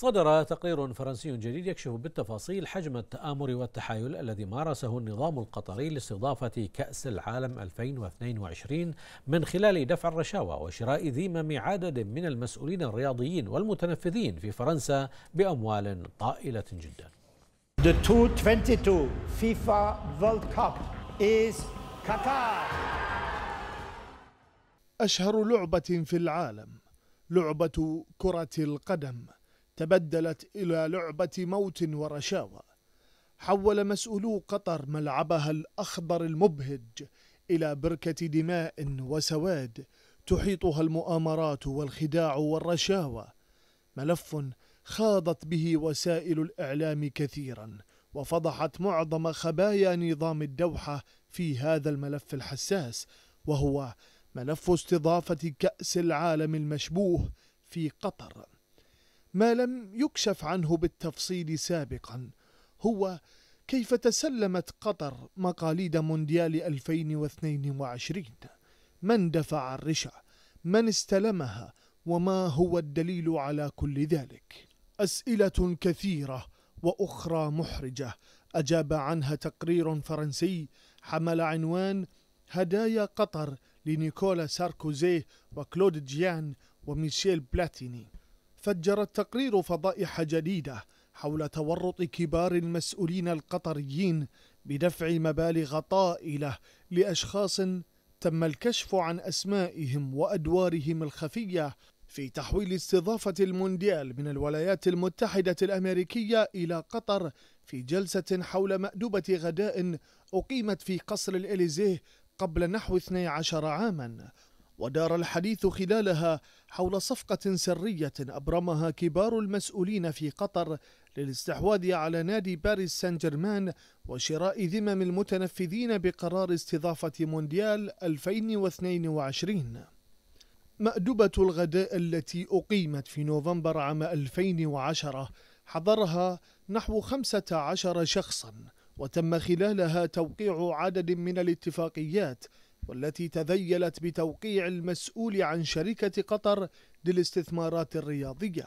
صدر تقرير فرنسي جديد يكشف بالتفاصيل حجم التآمر والتحايل الذي مارسه النظام القطري لاستضافة كأس العالم 2022 من خلال دفع الرشاوى وشراء ذمم عدد من المسؤولين الرياضيين والمتنفذين في فرنسا بأموال طائلة جدا. The 222 FIFA World Cup is Qatar. أشهر لعبة في العالم لعبة كرة القدم تبدلت إلى لعبة موت ورشاوى حول مسؤولو قطر ملعبها الأخضر المبهج إلى بركة دماء وسواد تحيطها المؤامرات والخداع والرشاوى ملف خاضت به وسائل الإعلام كثيرا وفضحت معظم خبايا نظام الدوحة في هذا الملف الحساس وهو ملف استضافة كأس العالم المشبوه في قطر ما لم يكشف عنه بالتفصيل سابقا هو كيف تسلمت قطر مقاليد مونديال 2022 من دفع الرشا من استلمها وما هو الدليل على كل ذلك أسئلة كثيرة وأخرى محرجة أجاب عنها تقرير فرنسي حمل عنوان هدايا قطر لنيكولا ساركوزي وكلود جيان وميشيل بلاتيني فجر التقرير فضائح جديدة حول تورط كبار المسؤولين القطريين بدفع مبالغ طائلة لأشخاص تم الكشف عن أسمائهم وأدوارهم الخفية في تحويل استضافة المونديال من الولايات المتحدة الأمريكية إلى قطر في جلسة حول مأدبة غداء أقيمت في قصر الإليزيه قبل نحو 12 عاماً ودار الحديث خلالها حول صفقة سرية أبرمها كبار المسؤولين في قطر للاستحواذ على نادي باريس سان جيرمان وشراء ذمم المتنفذين بقرار استضافة مونديال 2022 مأدبة الغداء التي أقيمت في نوفمبر عام 2010 حضرها نحو 15 شخصا وتم خلالها توقيع عدد من الاتفاقيات والتي تذيلت بتوقيع المسؤول عن شركة قطر للاستثمارات الرياضية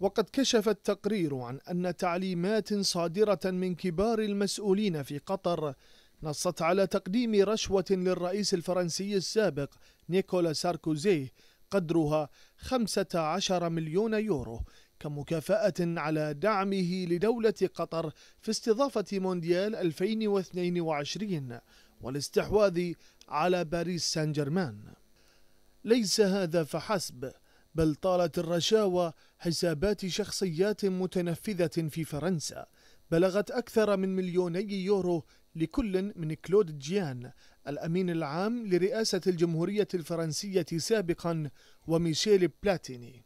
وقد كشف التقرير عن أن تعليمات صادرة من كبار المسؤولين في قطر نصت على تقديم رشوة للرئيس الفرنسي السابق نيكولا ساركوزي قدرها 15 مليون يورو كمكافأة على دعمه لدولة قطر في استضافة مونديال 2022 والاستحواذ على باريس سان جيرمان ليس هذا فحسب بل طالت الرشاوى حسابات شخصيات متنفذة في فرنسا بلغت أكثر من مليوني يورو لكل من كلود جيان الأمين العام لرئاسة الجمهورية الفرنسية سابقا وميشيل بلاتيني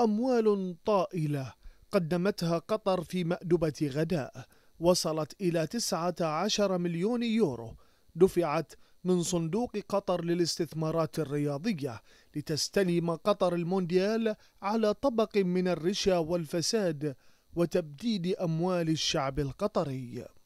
أموال طائلة قدمتها قطر في مأدبة غداء وصلت إلى 19 مليون يورو دفعت من صندوق قطر للاستثمارات الرياضية لتستلم قطر المونديال على طبق من الرشا والفساد وتبديد أموال الشعب القطري